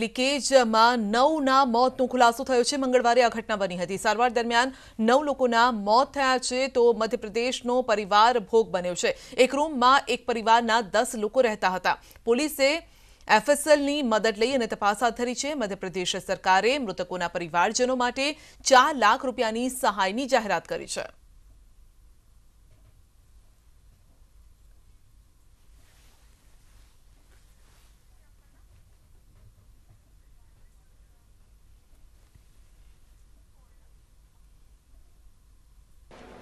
લીકેજમાં નવના મોતનો ખુલાસો થયો છે મંગળવારે આ ઘટના બની હતી સારવાર દરમિયાન નવ લોકોના મોત થયા છે તો મધ્યપ્રદેશનો પરિવાર ભોગ બન્યો છે એક રૂમમાં એક પરિવારના દસ લોકો રહેતા હતા પોલીસે એફએસએલની મદદ લઈ અને તપાસ હાથ ધરી છે મધ્યપ્રદેશ સરકારે મૃતકોના પરિવારજનો માટે ચાર લાખ રૂપિયાની સહાયની જાહેરાત કરી છે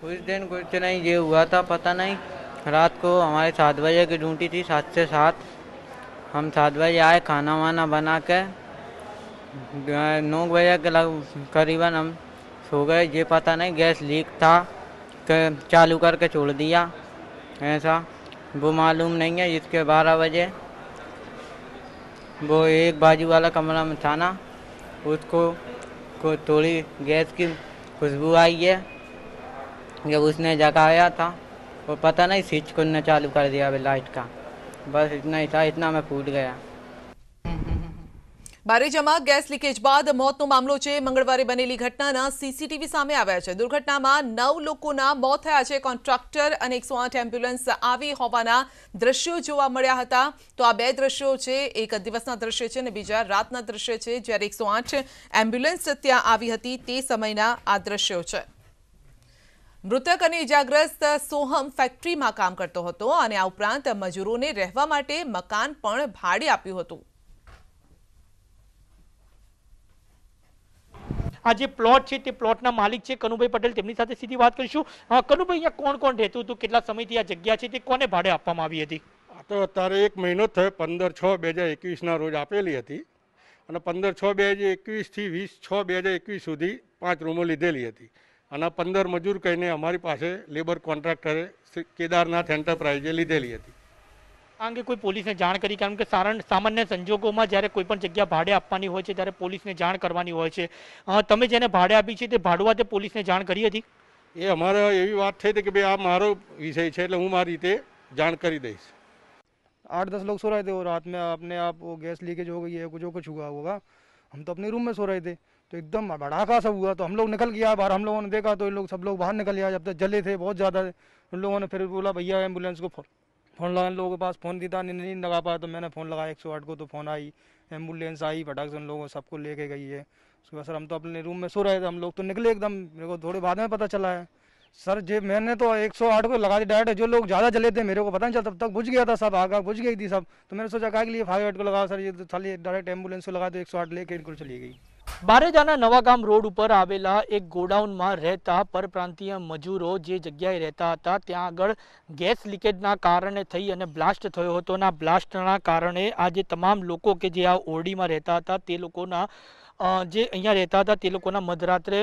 उस दिन कुछ नहीं ये हुआ था पता नहीं रात को हमारे सात बजे की ड्यूटी थी सात से सात हम सात बजे आए खाना वाना बना के नौ बजे के लग करीबन हम सो गए ये पता नहीं गैस लीक था के चालू करके छोड़ दिया ऐसा वो मालूम नहीं है इसके बारह बजे वो एक बाजू वाला कमरा में था ना उसको को थोड़ी गैस की खुशबू आई है કેવ ઉસને જકાયા હતા ઓર પતા નઈ સ્વિચ કોન ને ચાલુ કર દિયા બે લાઈટ કા બસ ઇતના ઇતા મે ફૂટ ગયા બારે જમા ગેસ લીકેજ બાદ મોત નો મામલો છે મંગળવારે બનેલી ઘટના ના સીસીટીવી સામે આવ્યા છે દુર્ઘટનામાં નવ લોકોના મોત થયા છે કોન્ટ્રાક્ટર અને 108 એમ્બ્યુલન્સ આવી હોવાના દ્રશ્યો જોવા મળ્યા હતા તો આ બે દ્રશ્યો છે એક દિવસના દ્રશ્યો છે અને બીજું રાતના દ્રશ્યો છે જ્યારે 108 એમ્બ્યુલન્સ ત્યાં આવી હતી તે સમયના આ દ્રશ્યો છે મૃતક અને ઇજાગ્રસ્ત સોહમ ફેક્ટરીમાં કામ કરતો હતો અને આ ઉપરાંત મજૂરોને રહેવા માટે મકાન પણ ભાડે આપ્યું હતું આ જે પ્લોટ છે તે પ્લોટના માલિક છે કનુભાઈ પટેલ તેમની સાથે સીધી વાત કરીશું કનુભાઈ અહીંયા કોણ કોણ રહેતું હતું કેટલા સમયથી આ જગ્યા છે તે કોને ભાડે આપવામાં આવી હતી આ તો અત્યારે એક મહિનો થયો પંદર છ બે હજાર એકવીસના રોજ આપેલી હતી અને પંદર છ બે હજાર એકવીસથી વીસ છ બે હજાર એકવીસ સુધી પાંચ રૂમો લીધેલી હતી અને પંદર મજૂર કહીને અમારી પાસે લેબર કોન્ટ્રાક્ટરે કેદારનાથ એન્ટરપ્રાઇઝે લીધેલી હતી આ અંગે કોઈ પોલીસને જાણ કરી કારણ કે સારણ સામાન્ય સંજોગોમાં જ્યારે કોઈ પણ જગ્યા ભાડે આપવાની હોય છે ત્યારે પોલીસને જાણ કરવાની હોય છે તમે જેને ભાડે આપી છે તે ભાડુઆ તે પોલીસને જાણ કરી હતી એ અમારે એવી વાત થઈ હતી કે ભાઈ આ મારો વિષય છે એટલે હું મારી રીતે જાણ કરી દઈશ આઠ દસ લોક सो रहे थे और रात में अपने आप वो गैस लीकेज हो गई है कुछ जो कुछ हुआ होगा हम तो अपने रूम में सो तो एकदम भड़ाका सब हुआ तो हम लोग निकल गया बाहर हम लोगों ने देखा तो इन लोग सब लोग बाहर निकल गया जब तक जले थे बहुत ज़्यादा उन लोगों ने फिर बोला भैया एम्बुलेंस को फोन फ़ोन लगा लोगों के पास फ़ोन दीदा नहीं, नहीं लगा पाया तो मैंने फ़ोन लगाया एक सौ आठ को तो फ़ोन आई एम्बुलेंस आई फटाक से उन लोगों सबको लेके गई है उसके बाद सर हम तो अपने रूम में सो रहे थे हम लोग तो निकले एकदम मेरे को थोड़े बाद में पता चला है सर जे मैंने तो 108 को लगा दी डायरेक्ट जो लोग ज़्यादा जले थे मेरे को पता नहीं चला तब तक बुझ गया था सब आग बुझ गई थी सब तो मैंने सोचा कहा कि लिए फाइव एट को लगा सर ये तो खाली डायरेक्ट एम्बुलेंस को लगा दो तो एक सौ आठ लेके इनको चली गई બારેજાના નવાગામ રોડ ઉપર આવેલા એક ગોડાઉનમાં રહેતા પરપ્રાંતીય મજૂરો જે જગ્યાએ રહેતા હતા ત્યાં આગળ ગેસ લીકેજના કારણે થઈ અને બ્લાસ્ટ થયો હતો અને બ્લાસ્ટના કારણે આજે તમામ લોકો કે જે આ ઓરડીમાં રહેતા હતા તે લોકોના જે અહીંયા રહેતા હતા તે લોકોના મધરાત્રે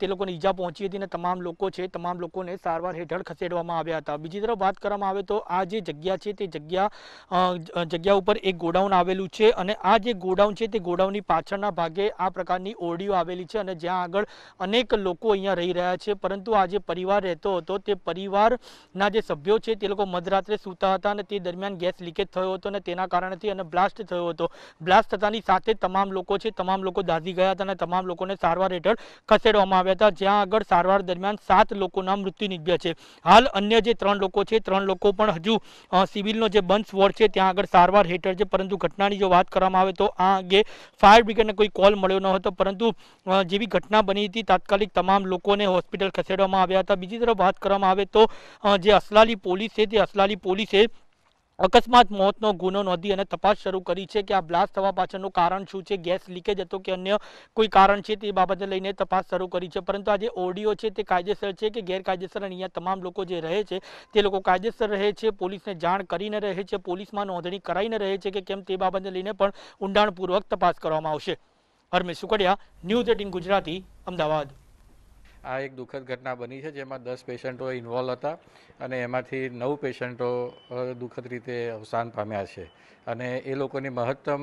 તે લોકોને ઈજા પહોંચી હતી અને તમામ લોકો છે તમામ લોકોને સારવાર હેઠળ ખસેડવામાં આવ્યા હતા બીજી તરફ વાત કરવામાં આવે તો આ જે જગ્યા છે તે જગ્યા જગ્યા ઉપર એક ગોડાઉન આવેલું છે અને આ જે ગોડાઉન છે તે ગોડાઉનની પાછળના ભાગે આ પ્રકારની ઓરડીઓ આવેલી છે અને જ્યાં આગળ અનેક લોકો અહીંયા રહી રહ્યા છે પરંતુ આ જે પરિવાર રહેતો હતો તે પરિવારના જે સભ્યો છે તે લોકો મધરાત્રે સૂતા હતા અને તે દરમિયાન ગેસ લીકેજ થયો હતો અને તેના કારણથી અને બ્લાસ્ટ થયો હતો બ્લાસ્ટ થતાની સાથે તમામ લોકો છે તમામ લોકો દાઝી ગયા હતા અને તમામ લોકોને સારવાર હેઠળ ખસેડવામાં આવ્યા હતા જ્યાં આગળ સારવાર દરમિયાન સાત લોકોના મૃત્યુ નીપજ્યા છે હાલ અન્ય જે ત્રણ લોકો છે ત્રણ લોકો પણ હજુ સિવિલનો જે બંધ વોર્ડ છે ત્યાં આગળ સારવાર હેઠળ છે પરંતુ ઘટનાની જો વાત કરવામાં આવે તો આ અંગે ફાયર બ્રિગેડને કોઈ કોલ મળ્યો ન હતો પરંતુ જેવી ઘટના બની હતી તાત્કાલિક તમામ લોકોને હોસ્પિટલ ખસેડવામાં આવ્યા હતા બીજી તરફ વાત કરવામાં આવે તો જે અસલાલી પોલીસ છે તે અસલાલી પોલીસે અકસ્માત મોતનો ગુનો નોંધી અને તપાસ શરૂ કરી છે કે આ બ્લાસ્ટ થવા પાછળનું કારણ શું છે ગેસ લીકેજ હતો કે અન્ય કોઈ કારણ છે તે બાબતને લઈને તપાસ શરૂ કરી છે પરંતુ આ જે ઓડિયો છે તે કાયદેસર છે કે ગેરકાયદેસર અહીંયા તમામ લોકો જે રહે છે તે લોકો કાયદેસર રહે છે પોલીસને જાણ કરીને રહે છે પોલીસમાં નોંધણી કરાઈને રહે છે કે કેમ તે બાબતને લઈને પણ ઊંડાણપૂર્વક તપાસ કરવામાં આવશે હરમેશ સુકડિયા ન્યૂઝ એટીન ગુજરાતી અમદાવાદ આ એક દુઃખદ ઘટના બની છે જેમાં દસ પેશન્ટો ઇન્વોલ્વ હતા અને એમાંથી નવ પેશન્ટો દુઃખદ રીતે અવસાન પામ્યા છે અને એ લોકોની મહત્તમ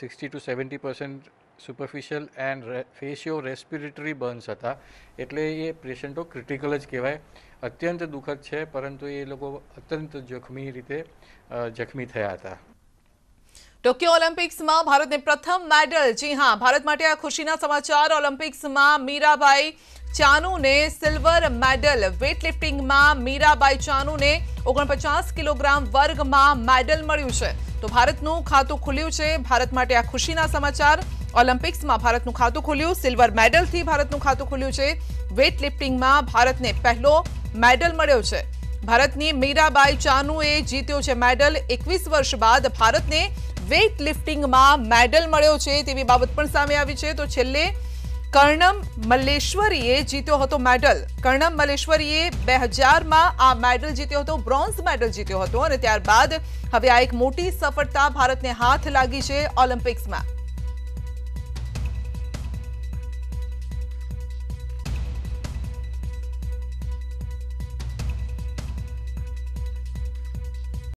sixty to seventy percent superficial and facio respiratory burns હતા એટલે એ પેશન્ટો ક્રિટિકલ જ કહેવાય અત્યંત દુઃખદ છે પરંતુ એ લોકો અત્યંત જખમી રીતે જખમી થયા હતા टोक्यो ओलंपिक्स માં ભારત ને પ્રથમ મેડલ જી હા ભારત માટે આ ખુશીનો સમાચાર ઓલમ્પિક્સ માં મીરાબાઈ ચાનુ ને સિલ્વર મેડલ વેઇટ લિફ્ટિંગ માં મીરાબાઈ ચાનુ ને 49 કિલોગ્રામ વર્ગ માં મેડલ મળ્યું છે તો ભારત નું ખાતું ખુલ્લું છે ભારત માટે આ ખુશીનો સમાચાર ઓલમ્પિક્સ માં ભારત નું ખાતું ખુલ્લું સિલ્વર મેડલ થી ભારત નું ખાતું ખુલ્લું છે વેઇટ લિફ્ટિંગ માં ભારત ને પહેલો મેડલ મળ્યો છે ભારત ની મીરાબાઈ ચાનુ એ જીત્યો છે મેડલ 21 વર્ષ બાદ ભારત ને વેઇટ લિફ્ટિંગમાં મેડલ મળ્યો છે તેવી બાબત પણ સામે આવી છે તો છેલ્લે કર્ણમ મલ્લેશ્વરીએ જીત્યો હતો મેડલ કર્ણમ મલ્લેશ્વરીએ બે હજારમાં આ મેડલ જીત્યો હતો બ્રોન્ઝ મેડલ જીત્યો હતો અને ત્યારબાદ હવે આ એક મોટી સફળતા ભારતને હાથ લાગી છે ઓલિમ્પિક્સમાં